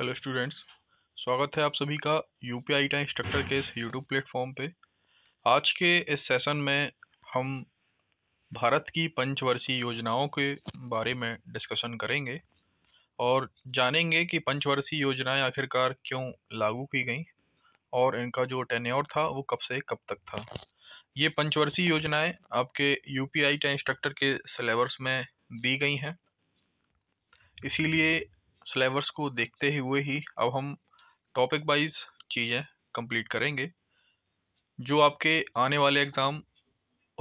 hello students स्वागत है आप सभी का यू पी आई स्ट्रक्चर के इस यूट्यूब प्लेटफॉर्म पे आज के इस सेशन में हम भारत की पंचवर्षीय योजनाओं के बारे में डिस्कशन करेंगे और जानेंगे कि पंचवर्षीय योजनाएं आखिरकार क्यों लागू की गई और इनका जो टेन्योर था वो कब से कब तक था ये पंचवर्षीय योजनाएं आपके यू पी आई इंस्ट्रक्टर के सिलेबस में दी गई हैं इसीलिए सिलेबस को देखते हुए ही अब हम टॉपिक वाइज चीज़ें कंप्लीट करेंगे जो आपके आने वाले एग्ज़ाम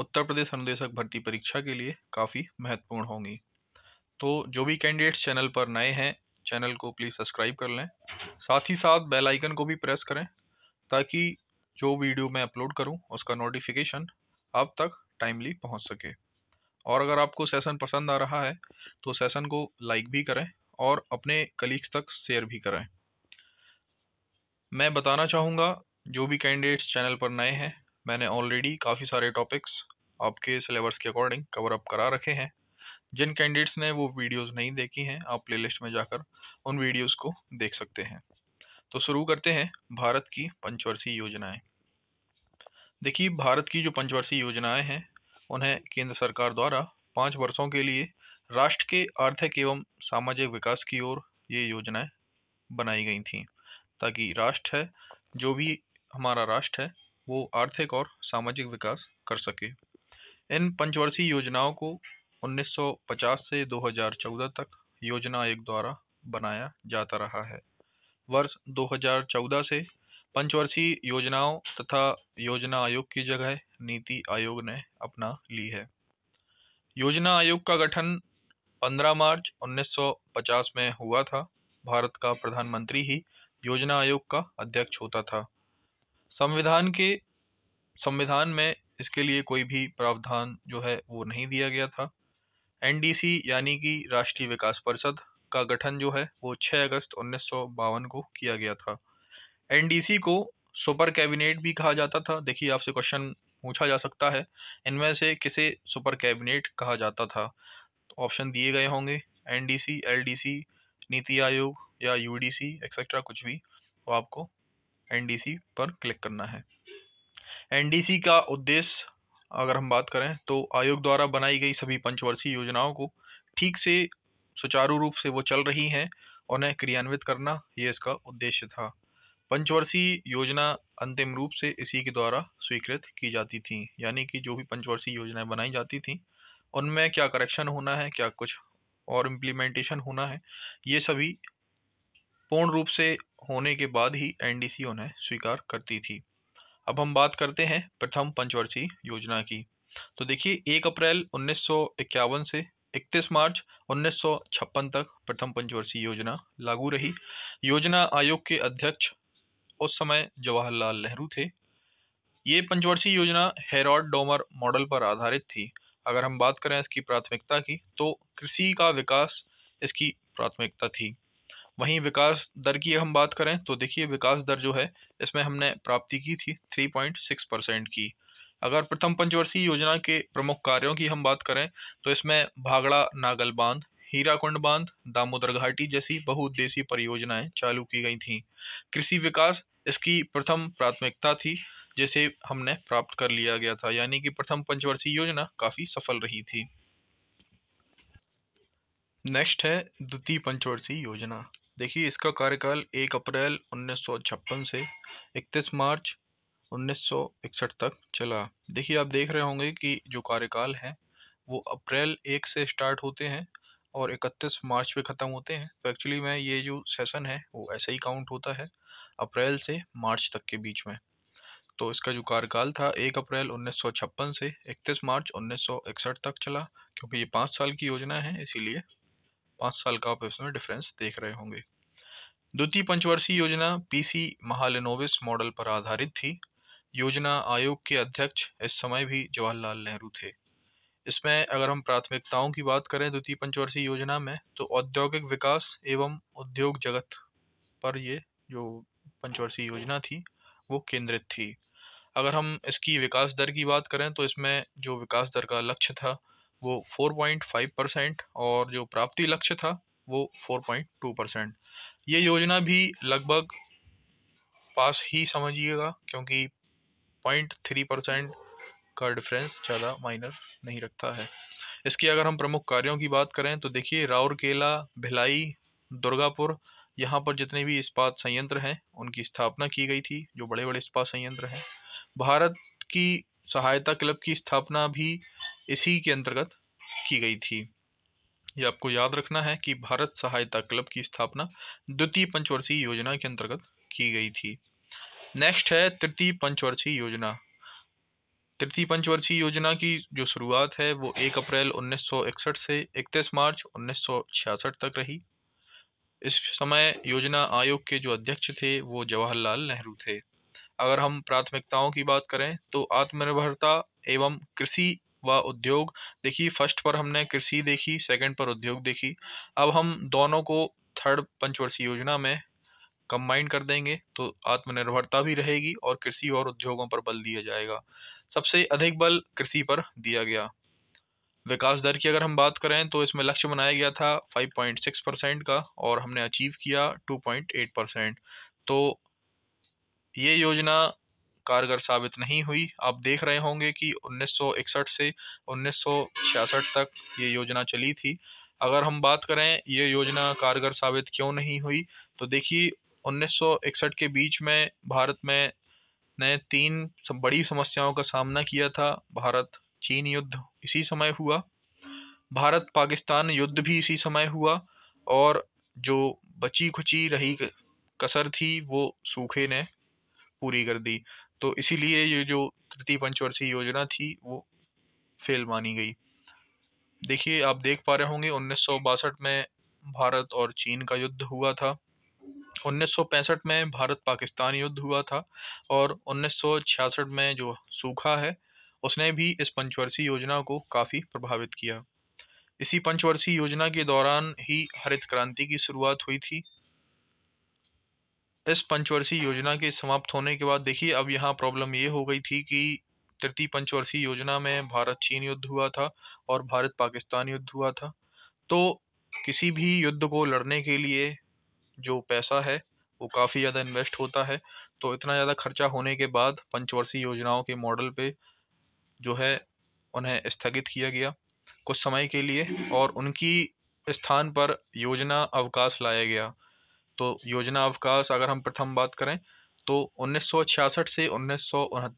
उत्तर प्रदेश अनुदेशक भर्ती परीक्षा के लिए काफ़ी महत्वपूर्ण होंगी तो जो भी कैंडिडेट्स चैनल पर नए हैं चैनल को प्लीज़ सब्सक्राइब कर लें साथ ही साथ बेल आइकन को भी प्रेस करें ताकि जो वीडियो मैं अपलोड करूं उसका नोटिफिकेशन आप तक टाइमली पहुंच सके और अगर आपको सेशन पसंद आ रहा है तो सेशन को लाइक भी करें और अपने कलीग्स तक शेयर भी कराएं मैं बताना चाहूँगा जो भी कैंडिडेट्स चैनल पर नए हैं मैंने ऑलरेडी काफ़ी सारे टॉपिक्स आपके सिलेबस के अकॉर्डिंग कवर अप करा रखे हैं जिन कैंडिडेट्स ने वो वीडियोस नहीं देखी हैं आप प्लेलिस्ट में जाकर उन वीडियोस को देख सकते हैं तो शुरू करते हैं भारत की पंचवर्षीय योजनाएं देखिए भारत की जो पंचवर्षीय योजनाएं हैं उन्हें केंद्र सरकार द्वारा पाँच वर्षों के लिए राष्ट्र के आर्थिक एवं सामाजिक विकास की ओर ये योजनाएं बनाई गई थी ताकि राष्ट्र है जो भी हमारा राष्ट्र है वो आर्थिक और सामाजिक विकास कर सके इन पंचवर्षीय योजनाओं को 1950 से 2014 तक योजना आयोग द्वारा बनाया जाता रहा है वर्ष 2014 से पंचवर्षीय योजनाओं तथा योजना आयोग की जगह नीति आयोग ने अपना ली है योजना आयोग का गठन 15 मार्च 1950 में हुआ था भारत का प्रधानमंत्री ही योजना आयोग का अध्यक्ष होता था संविधान के संविधान में इसके लिए कोई भी प्रावधान जो है वो नहीं दिया गया था एनडीसी यानी कि राष्ट्रीय विकास परिषद का गठन जो है वो 6 अगस्त उन्नीस को किया गया था एनडीसी को सुपर कैबिनेट भी कहा जाता था देखिए आपसे क्वेश्चन पूछा जा सकता है इनमें से किसे सुपर कैबिनेट कहा जाता था ऑप्शन दिए गए होंगे एनडीसी एलडीसी नीति आयोग या यूडीसी एक्सेट्रा कुछ भी तो आपको एनडीसी पर क्लिक करना है एनडीसी का उद्देश्य अगर हम बात करें तो आयोग द्वारा बनाई गई सभी पंचवर्षीय योजनाओं को ठीक से सुचारू रूप से वो चल रही हैं उन्हें क्रियान्वित करना ये इसका उद्देश्य था पंचवर्षीय योजना अंतिम रूप से इसी के द्वारा स्वीकृत की जाती थी यानी कि जो भी पंचवर्षीय योजनाएं बनाई जाती थी उनमें क्या करेक्शन होना है क्या कुछ और इम्प्लीमेंटेशन होना है ये सभी पूर्ण रूप से होने के बाद ही एनडीसी उन्हें स्वीकार करती थी अब हम बात करते हैं प्रथम पंचवर्षीय योजना की तो देखिए एक अप्रैल उन्नीस से 31 मार्च 1956 तक प्रथम पंचवर्षीय योजना लागू रही योजना आयोग के अध्यक्ष उस समय जवाहरलाल नेहरू थे ये पंचवर्षीय योजना हेरॉड डोमर मॉडल पर आधारित थी अगर हम बात करें इसकी प्राथमिकता की तो कृषि का विकास इसकी प्राथमिकता थी वहीं विकास दर की हम बात करें तो देखिए विकास दर जो है इसमें हमने प्राप्ति की थी थ्री पॉइंट सिक्स परसेंट की अगर प्रथम पंचवर्षीय योजना के प्रमुख कार्यों की हम बात करें तो इसमें भागड़ा नागल बांध हीराकुंड बांध दामोदर घाटी जैसी बहुउद्देशीय परियोजनाएं चालू की गई थीं कृषि विकास इसकी प्रथम प्राथमिकता थी जैसे हमने प्राप्त कर लिया गया था यानी कि प्रथम पंचवर्षीय योजना काफ़ी सफल रही थी नेक्स्ट है द्वितीय पंचवर्षीय योजना देखिए इसका कार्यकाल एक अप्रैल 1956 से 31 मार्च 1961 तक चला देखिए आप देख रहे होंगे कि जो कार्यकाल है वो अप्रैल एक से स्टार्ट होते हैं और 31 मार्च पे ख़त्म होते हैं तो एक्चुअली में ये जो सेशन है वो ऐसे ही काउंट होता है अप्रैल से मार्च तक के बीच में तो इसका जो कार्यकाल था एक अप्रैल उन्नीस से इकतीस मार्च उन्नीस तक चला क्योंकि ये पाँच साल की योजना है इसीलिए पाँच साल का आप इसमें डिफरेंस देख रहे होंगे द्वितीय पंचवर्षीय योजना पीसी महालेनोविस मॉडल पर आधारित थी योजना आयोग के अध्यक्ष इस समय भी जवाहरलाल नेहरू थे इसमें अगर हम प्राथमिकताओं की बात करें द्वितीय पंचवर्षीय योजना में तो औद्योगिक विकास एवं उद्योग जगत पर ये जो पंचवर्षीय योजना थी वो केंद्रित थी अगर हम इसकी विकास दर की बात करें तो इसमें जो विकास दर का लक्ष्य था वो 4.5 परसेंट और जो प्राप्ति लक्ष्य था वो 4.2 परसेंट ये योजना भी लगभग पास ही समझिएगा क्योंकि 0.3 परसेंट का डिफरेंस ज़्यादा माइनर नहीं रखता है इसके अगर हम प्रमुख कार्यों की बात करें तो देखिए राउरकेला भिलाई दुर्गापुर यहाँ पर जितने भी इस्पात संयंत्र हैं उनकी स्थापना की गई थी जो बड़े बड़े इस्पात संयंत्र हैं भारत की सहायता क्लब की स्थापना भी इसी के अंतर्गत की गई थी ये आपको याद रखना है कि भारत सहायता क्लब की स्थापना द्वितीय पंचवर्षीय योजना के अंतर्गत की गई थी नेक्स्ट है तृतीय पंचवर्षीय योजना तृतीय पंचवर्षीय योजना की जो शुरुआत है वो 1 अप्रैल 1961 से 31 मार्च 1966 तक रही इस समय योजना आयोग के जो अध्यक्ष थे वो जवाहरलाल नेहरू थे अगर हम प्राथमिकताओं की बात करें तो आत्मनिर्भरता एवं कृषि व उद्योग देखिए फर्स्ट पर हमने कृषि देखी सेकंड पर उद्योग देखी अब हम दोनों को थर्ड पंचवर्षीय योजना में कंबाइन कर देंगे तो आत्मनिर्भरता भी रहेगी और कृषि और उद्योगों पर बल दिया जाएगा सबसे अधिक बल कृषि पर दिया गया विकास दर की अगर हम बात करें तो इसमें लक्ष्य बनाया गया था 5.6 परसेंट का और हमने अचीव किया 2.8 परसेंट तो ये योजना कारगर साबित नहीं हुई आप देख रहे होंगे कि 1961 से 1966 तक ये योजना चली थी अगर हम बात करें ये योजना कारगर साबित क्यों नहीं हुई तो देखिए 1961 के बीच में भारत में ने तीन बड़ी समस्याओं का सामना किया था भारत चीन युद्ध इसी समय हुआ भारत पाकिस्तान युद्ध भी इसी समय हुआ और जो बची खुची रही कसर थी वो सूखे ने पूरी कर दी तो इसीलिए ये जो तृतीय पंचवर्षीय योजना थी वो फेल मानी गई देखिए आप देख पा रहे होंगे उन्नीस में भारत और चीन का युद्ध हुआ था 1965 में भारत पाकिस्तान युद्ध हुआ था और 1966 में जो सूखा है उसने भी इस पंचवर्षीय योजना को काफ़ी प्रभावित किया इसी पंचवर्षीय योजना के दौरान ही हरित क्रांति की शुरुआत हुई थी इस पंचवर्षीय योजना के समाप्त होने के बाद देखिए अब यहाँ प्रॉब्लम ये हो गई थी कि तृतीय पंचवर्षीय योजना में भारत चीन युद्ध हुआ था और भारत पाकिस्तान युद्ध हुआ था तो किसी भी युद्ध को लड़ने के लिए जो पैसा है वो काफ़ी ज़्यादा इन्वेस्ट होता है तो इतना ज़्यादा खर्चा होने के बाद पंचवर्षीय योजनाओं के मॉडल पे जो है उन्हें स्थगित किया गया कुछ समय के लिए और उनकी स्थान पर योजना अवकाश लाया गया तो योजना अवकाश अगर हम प्रथम बात करें तो 1966 से उन्नीस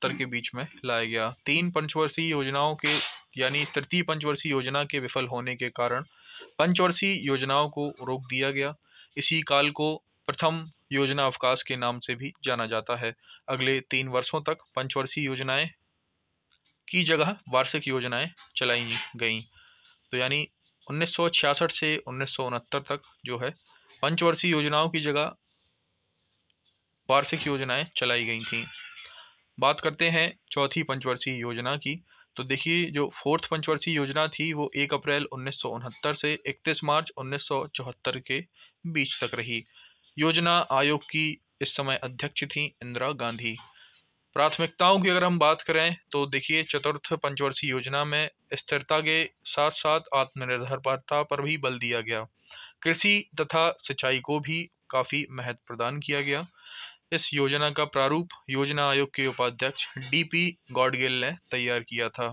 के बीच में लाया गया तीन पंचवर्षीय योजनाओं के यानी तृतीय पंचवर्षीय योजना के विफल होने के कारण पंचवर्षीय योजनाओं को रोक दिया गया इसी काल को प्रथम योजना अवकाश के नाम से भी जाना जाता है अगले तीन वर्षों तक पंचवर्षीय योजनाएं की जगह वार्षिक योजनाएं चलाई गईं तो यानी 1966 से उन्नीस तक जो है पंचवर्षीय योजनाओं की जगह वार्षिक योजनाएं चलाई गई थीं बात करते हैं चौथी पंचवर्षीय योजना की तो देखिए जो फोर्थ पंचवर्षीय योजना थी वो एक अप्रैल उन्नीस से इकतीस मार्च उन्नीस के बीच तक रही योजना आयोग की इस समय अध्यक्ष थी इंदिरा गांधी प्राथमिकताओं की अगर हम बात करें तो देखिए चतुर्थ पंचवर्षीय योजना में स्थिरता के साथ साथ आत्मनिर्भरता पर भी बल दिया गया कृषि तथा सिंचाई को भी काफ़ी महत्व प्रदान किया गया इस योजना का प्रारूप योजना आयोग के उपाध्यक्ष डीपी गॉडगिल ने तैयार किया था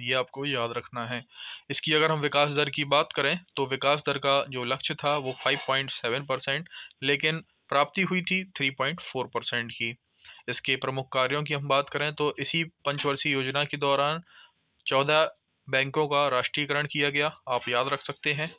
ये आपको याद रखना है इसकी अगर हम विकास दर की बात करें तो विकास दर का जो लक्ष्य था वो 5.7 परसेंट लेकिन प्राप्ति हुई थी 3.4 परसेंट की इसके प्रमुख कार्यों की हम बात करें तो इसी पंचवर्षीय योजना के दौरान चौदह बैंकों का राष्ट्रीयकरण किया गया आप याद रख सकते हैं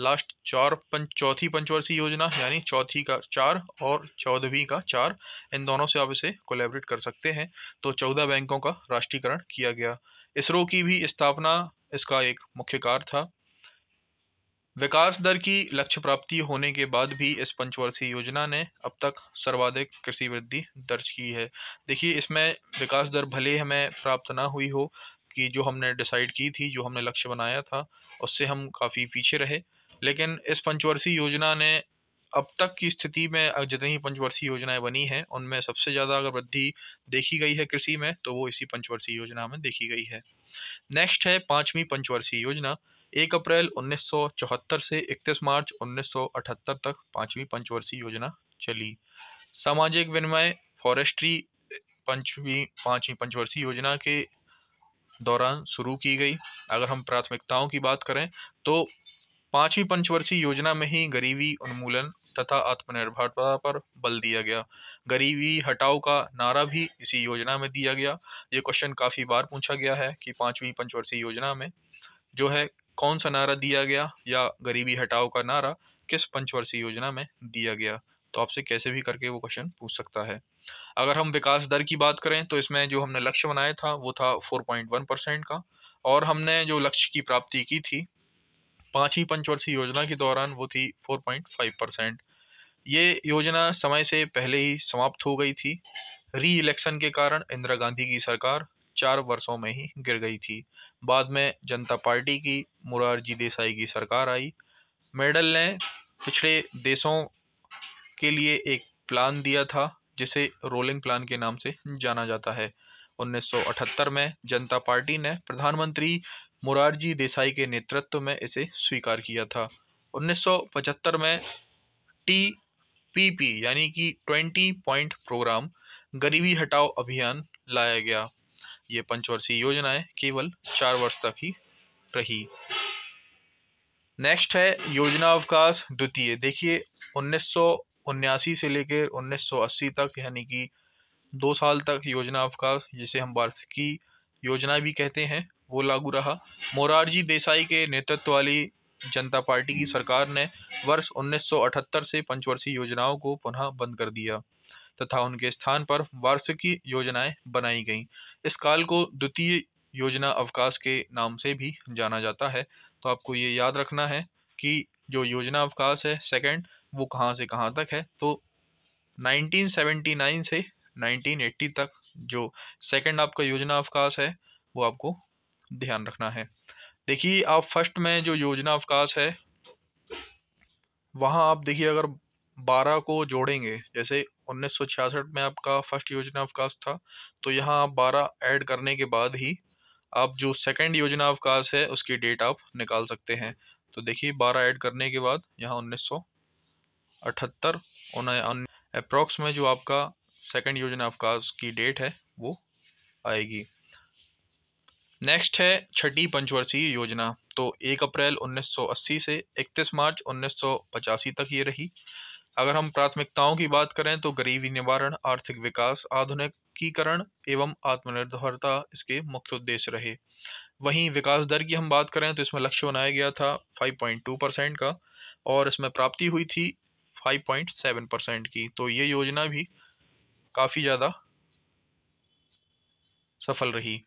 लास्ट चार पंच चौथी पंचवर्षीय योजना यानी चौथी का चार और चौदहवीं का चार इन दोनों से आप इसे कोलेबरेट कर सकते हैं तो चौदह बैंकों का राष्ट्रीयकरण किया गया इसरो की भी स्थापना इसका एक मुख्य कार्य था विकास दर की लक्ष्य प्राप्ति होने के बाद भी इस पंचवर्षीय योजना ने अब तक सर्वाधिक कृषि वृद्धि दर्ज की है देखिए इसमें विकास दर भले हमें प्राप्त ना हुई हो कि जो हमने डिसाइड की थी जो हमने लक्ष्य बनाया था उससे हम काफ़ी पीछे रहे लेकिन इस पंचवर्षीय योजना ने अब तक की स्थिति में जितनी ही पंचवर्षीय योजनाएं बनी हैं उनमें सबसे ज़्यादा अगर वृद्धि देखी गई है कृषि में तो वो इसी पंचवर्षीय योजना में देखी गई है नेक्स्ट है पाँचवीं पंचवर्षीय योजना एक अप्रैल 1974 से 31 मार्च 1978 तक पाँचवीं पंचवर्षीय योजना चली सामाजिक विनिमय फॉरेस्ट्री पंचवीं पाँचवीं पंचवर्षीय योजना के दौरान शुरू की गई अगर हम प्राथमिकताओं की बात करें तो पांचवी पंचवर्षीय योजना में ही गरीबी उन्मूलन तथा आत्मनिर्भरता पर बल दिया गया गरीबी हटाओ का नारा भी इसी योजना में दिया गया ये क्वेश्चन काफ़ी बार पूछा गया है कि पाँचवीं पंचवर्षीय योजना में जो है कौन सा नारा दिया गया या गरीबी हटाओ का नारा किस पंचवर्षीय योजना में दिया गया तो आपसे कैसे भी करके वो क्वेश्चन पूछ सकता है अगर हम विकास दर की बात करें तो इसमें जो हमने लक्ष्य बनाया था वो था 4.1 परसेंट का और हमने जो लक्ष्य की प्राप्ति की थी पांचवी पंचवर्षीय योजना के दौरान वो थी 4.5 परसेंट ये योजना समय से पहले ही समाप्त हो गई थी री इलेक्शन के कारण इंदिरा गांधी की सरकार चार वर्षों में ही गिर गई थी बाद में जनता पार्टी की मुरारजी देसाई की सरकार आई मेडल ने पिछड़े देशों के लिए एक प्लान दिया था जिसे रोलिंग प्लान के नाम से जाना जाता है 1978 में जनता पार्टी ने प्रधानमंत्री मुरारजी देसाई के नेतृत्व में इसे स्वीकार किया था 1975 में टी पी पी यानी कि 20 पॉइंट प्रोग्राम गरीबी हटाओ अभियान लाया गया ये पंचवर्षीय योजनाएं केवल चार वर्ष तक ही रही नेक्स्ट है योजना अवकाश द्वितीय देखिए उन्नीस से लेकर 1980 तक यानी कि दो साल तक योजना अवकाश जिसे हम वार्षिकी योजना भी कहते हैं वो लागू रहा मोरारजी देसाई के नेतृत्व वाली जनता पार्टी की सरकार ने वर्ष 1978 से पंचवर्षीय योजनाओं को पुनः बंद कर दिया तथा उनके स्थान पर वार्षिकी योजनाएं बनाई गईं इस काल को द्वितीय योजना अवकाश के नाम से भी जाना जाता है तो आपको ये याद रखना है कि जो योजना अवकाश है सेकंड वो कहाँ से कहाँ तक है तो 1979 से 1980 तक जो सेकंड आपका योजना अवकाश है वो आपको ध्यान रखना है देखिए आप फर्स्ट में जो योजना अवकाश है वहाँ आप देखिए अगर बारह को जोड़ेंगे जैसे 1966 में आपका फर्स्ट योजना अवकाश था तो यहाँ आप बारह ऐड करने के बाद ही आप जो सेकंड योजना अवकाश है उसकी डेट आप निकाल सकते हैं तो देखिए बारह ऐड करने के बाद यहाँ उन्नीस सौ अठहत्तर अप्रॉक्स में जो आपका सेकंड योजना अवकाश की डेट है वो आएगी नेक्स्ट है छठी पंचवर्षीय योजना तो एक अप्रैल 1980 से 31 मार्च 1985 तक ये रही अगर हम प्राथमिकताओं की बात करें तो गरीबी निवारण आर्थिक विकास आधुनिकीकरण एवं आत्मनिर्भरता इसके मुख्य उद्देश्य रहे वहीं विकास दर की हम बात करें तो इसमें लक्ष्य बनाया गया था 5.2 परसेंट का और इसमें प्राप्ति हुई थी 5.7 परसेंट की तो ये योजना भी काफ़ी ज़्यादा सफल रही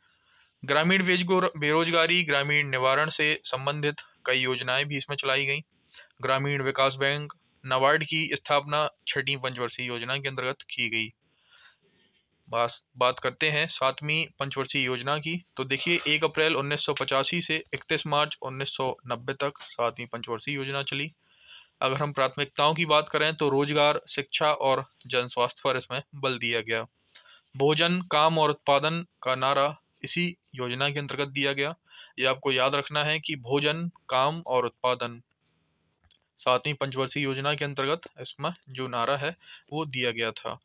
ग्रामीण बेरोजगारी ग्रामीण निवारण से संबंधित कई योजनाएं भी इसमें चलाई गई ग्रामीण विकास बैंक नवार्ड की स्थापना छठी पंचवर्षीय योजना के अंतर्गत की गई बात बात करते हैं सातवीं पंचवर्षीय योजना की तो देखिए एक अप्रैल उन्नीस से इकतीस मार्च उन्नीस तक सातवीं पंचवर्षीय योजना चली अगर हम प्राथमिकताओं की बात करें तो रोजगार शिक्षा और जन स्वास्थ्य पर इसमें बल दिया गया भोजन काम और उत्पादन का नारा इसी योजना के अंतर्गत दिया गया ये आपको याद रखना है कि भोजन काम और उत्पादन सातवीं पंचवर्षीय योजना के अंतर्गत इसमें जो नारा है वो दिया गया था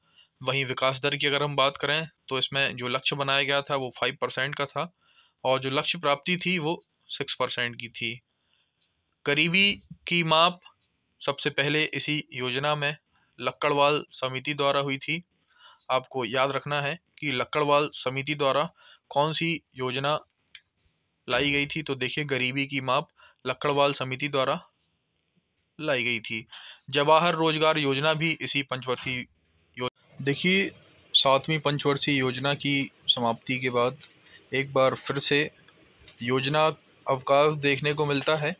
वहीं विकास दर की अगर हम बात करें तो इसमें जो लक्ष्य बनाया गया था वो फाइव परसेंट का था और जो लक्ष्य प्राप्ति थी वो सिक्स परसेंट की थी करीबी की माप सबसे पहले इसी योजना में लक्कड़वाल समिति द्वारा हुई थी आपको याद रखना है कि लक्कड़वाल समिति द्वारा कौन सी योजना लाई गई थी तो देखिए गरीबी की माप लक्कड़वाल समिति द्वारा लाई गई थी जवाहर रोजगार योजना भी इसी पंचवर्षीय योजना देखिए सातवीं पंचवर्षीय योजना की समाप्ति के बाद एक बार फिर से योजना अवकाश देखने को मिलता है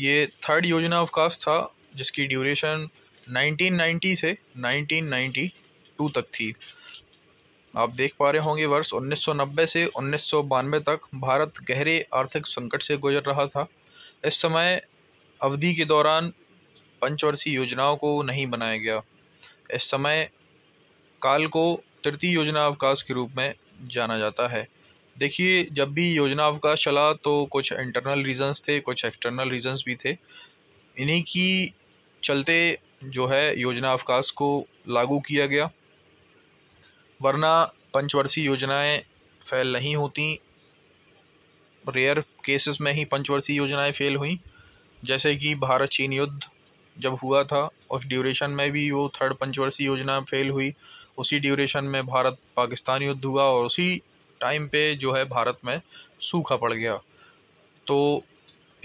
ये थर्ड योजना अवकाश था जिसकी ड्यूरेशन 1990 से 1992 तक थी आप देख पा रहे होंगे वर्ष 1990 से उन्नीस तक भारत गहरे आर्थिक संकट से गुजर रहा था इस समय अवधि के दौरान पंचवर्षीय योजनाओं को नहीं बनाया गया इस समय काल को तृतीय योजना अवकाश के रूप में जाना जाता है देखिए जब भी योजना अवकाश चला तो कुछ इंटरनल रीजंस थे कुछ एक्सटर्नल रीजंस भी थे इन्हीं की चलते जो है योजना अवकाश को लागू किया गया वरना पंचवर्षीय योजनाएं फेल नहीं होती रेयर केसेस में ही पंचवर्षीय योजनाएं फेल हुई जैसे कि भारत चीन युद्ध जब हुआ था उस ड्यूरेशन में भी वो थर्ड पंचवर्षीय योजना फेल हुई उसी ड्यूरेशन में भारत पाकिस्तान युद्ध हुआ और उसी टाइम पे जो है भारत में सूखा पड़ गया तो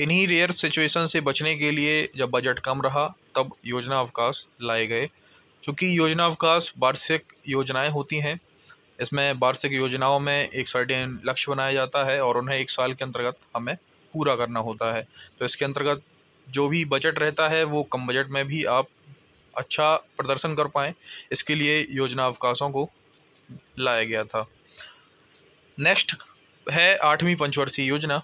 इन्हीं रेयर सिचुएशन से बचने के लिए जब बजट कम रहा तब योजना अवकाश लाए गए चूँकि योजना अवकाश वार्षिक योजनाएं होती हैं इसमें वार्षिक योजनाओं में एक सर्टेन लक्ष्य बनाया जाता है और उन्हें एक साल के अंतर्गत हमें पूरा करना होता है तो इसके अंतर्गत जो भी बजट रहता है वो कम बजट में भी आप अच्छा प्रदर्शन कर पाएँ इसके लिए योजना अवकाशों को लाया गया था नेक्स्ट है आठवीं पंचवर्षीय योजना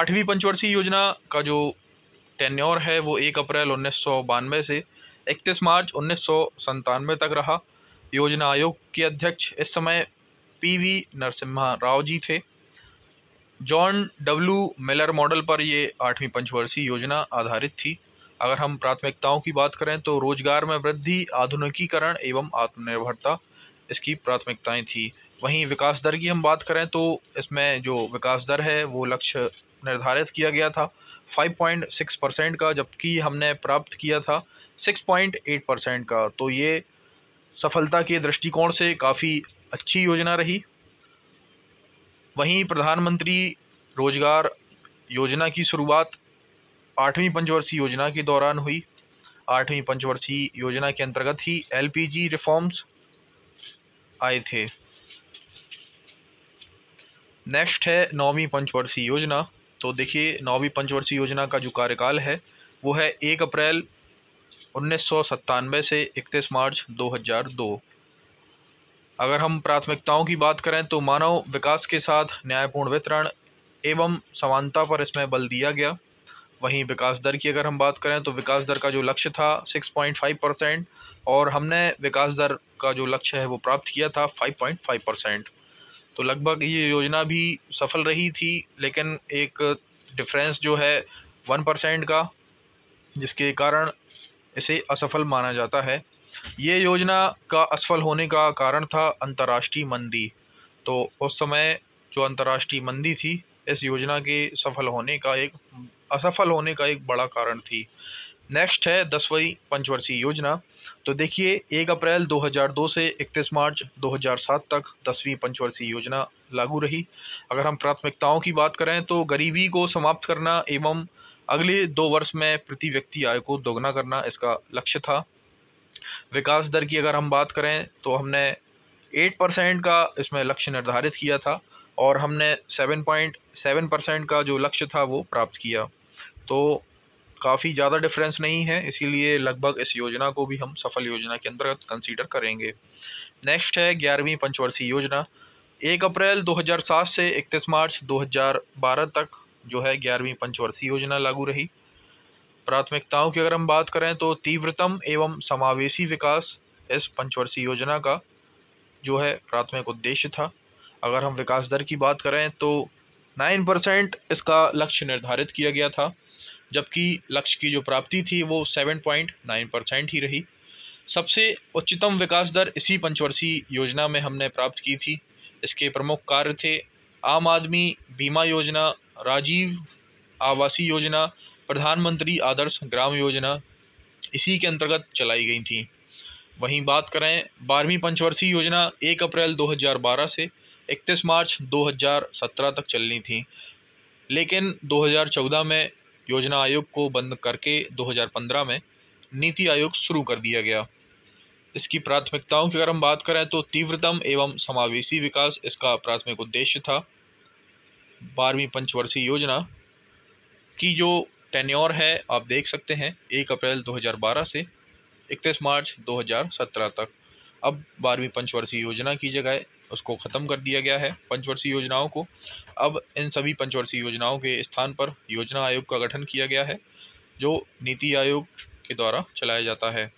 आठवीं पंचवर्षीय योजना का जो टेन्योर है वो एक अप्रैल उन्नीस से इकतीस मार्च उन्नीस तक रहा योजना आयोग के अध्यक्ष इस समय पीवी नरसिम्हा राव जी थे जॉन डब्ल्यू मिलर मॉडल पर ये आठवीं पंचवर्षीय योजना आधारित थी अगर हम प्राथमिकताओं की बात करें तो रोजगार में वृद्धि आधुनिकीकरण एवं आत्मनिर्भरता इसकी प्राथमिकताएं थी वहीं विकास दर की हम बात करें तो इसमें जो विकास दर है वो लक्ष्य निर्धारित किया गया था 5.6 परसेंट का जबकि हमने प्राप्त किया था 6.8 परसेंट का तो ये सफलता के दृष्टिकोण से काफ़ी अच्छी योजना रही वहीं प्रधानमंत्री रोजगार योजना की शुरुआत आठवीं पंचवर्षीय योजना के दौरान हुई आठवीं पंचवर्षीय योजना के अंतर्गत ही एलपीजी रिफॉर्म्स आए थे नेक्स्ट है नौवीं पंचवर्षीय योजना तो देखिए नौवीं पंचवर्षीय योजना का जो कार्यकाल है वो है एक अप्रैल उन्नीस से इकतीस मार्च 2002 अगर हम प्राथमिकताओं की बात करें तो मानव विकास के साथ न्यायपूर्ण वितरण एवं समानता पर इसमें बल दिया गया वहीं विकास दर की अगर हम बात करें तो विकास दर का जो लक्ष्य था 6.5 परसेंट और हमने विकास दर का जो लक्ष्य है वो प्राप्त किया था 5.5 परसेंट तो लगभग ये योजना भी सफल रही थी लेकिन एक डिफरेंस जो है वन परसेंट का जिसके कारण इसे असफल माना जाता है ये योजना का असफल होने का कारण था अंतर्राष्ट्रीय मंदी तो उस समय जो अंतर्राष्ट्रीय मंदी थी इस योजना के सफल होने का एक असफल होने का एक बड़ा कारण थी नेक्स्ट है दसवीं पंचवर्षीय योजना तो देखिए एक अप्रैल 2002 से 31 मार्च 2007 तक दसवीं पंचवर्षीय योजना लागू रही अगर हम प्राथमिकताओं की बात करें तो गरीबी को समाप्त करना एवं अगले दो वर्ष में प्रति व्यक्ति आय को दोगुना करना इसका लक्ष्य था विकास दर की अगर हम बात करें तो हमने एट परसेंट का इसमें लक्ष्य निर्धारित किया था और हमने सेवन पॉइंट सेवन परसेंट का जो लक्ष्य था वो प्राप्त किया तो काफ़ी ज़्यादा डिफरेंस नहीं है इसीलिए लगभग इस योजना को भी हम सफल योजना के अंतर्गत कंसीडर करेंगे नेक्स्ट है ग्यारहवीं पंचवर्षीय योजना एक अप्रैल 2007 से 31 मार्च 2012 तक जो है ग्यारहवीं पंचवर्षीय योजना लागू रही प्राथमिकताओं की अगर हम बात करें तो तीव्रतम एवं समावेशी विकास इस पंचवर्षीय योजना का जो है प्राथमिक उद्देश्य था अगर हम विकास दर की बात करें तो नाइन परसेंट इसका लक्ष्य निर्धारित किया गया था जबकि लक्ष्य की जो प्राप्ति थी वो सेवन पॉइंट नाइन परसेंट ही रही सबसे उच्चतम विकास दर इसी पंचवर्षीय योजना में हमने प्राप्त की थी इसके प्रमुख कार्य थे आम आदमी बीमा योजना राजीव आवासीय योजना प्रधानमंत्री आदर्श ग्राम योजना इसी के अंतर्गत चलाई गई थी वहीं बात करें बारहवीं पंचवर्षीय योजना 1 अप्रैल 2012 से 31 मार्च 2017 तक चलनी थी लेकिन 2014 में योजना आयोग को बंद करके 2015 में नीति आयोग शुरू कर दिया गया इसकी प्राथमिकताओं की अगर हम बात करें तो तीव्रतम एवं समावेशी विकास इसका प्राथमिक उद्देश्य था बारहवीं पंचवर्षीय योजना की जो टेन्योर है आप देख सकते हैं एक अप्रैल 2012 से 31 मार्च 2017 तक अब बारहवीं पंचवर्षीय योजना की जगह उसको ख़त्म कर दिया गया है पंचवर्षीय योजनाओं को अब इन सभी पंचवर्षीय योजनाओं के स्थान पर योजना आयोग का गठन किया गया है जो नीति आयोग के द्वारा चलाया जाता है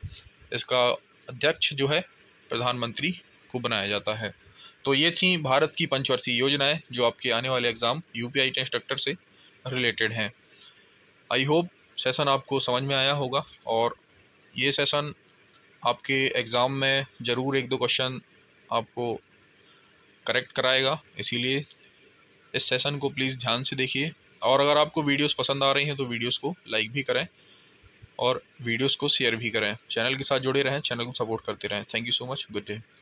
इसका अध्यक्ष जो है प्रधानमंत्री को बनाया जाता है तो ये थी भारत की पंचवर्षीय योजनाएं जो आपके आने वाले एग्ज़ाम यू पी आई के इंस्ट्रक्टर से रिलेटेड हैं आई होप सेशन आपको समझ में आया होगा और ये सेशन आपके एग्ज़ाम में ज़रूर एक दो क्वेश्चन आपको करेक्ट कराएगा इसीलिए इस सेशन को प्लीज़ ध्यान से देखिए और अगर आपको वीडियोस पसंद आ रही हैं तो वीडियोस को लाइक भी करें और वीडियोस को शेयर भी करें चैनल के साथ जुड़े रहें चैनल को सपोर्ट करते रहें thank you so much good day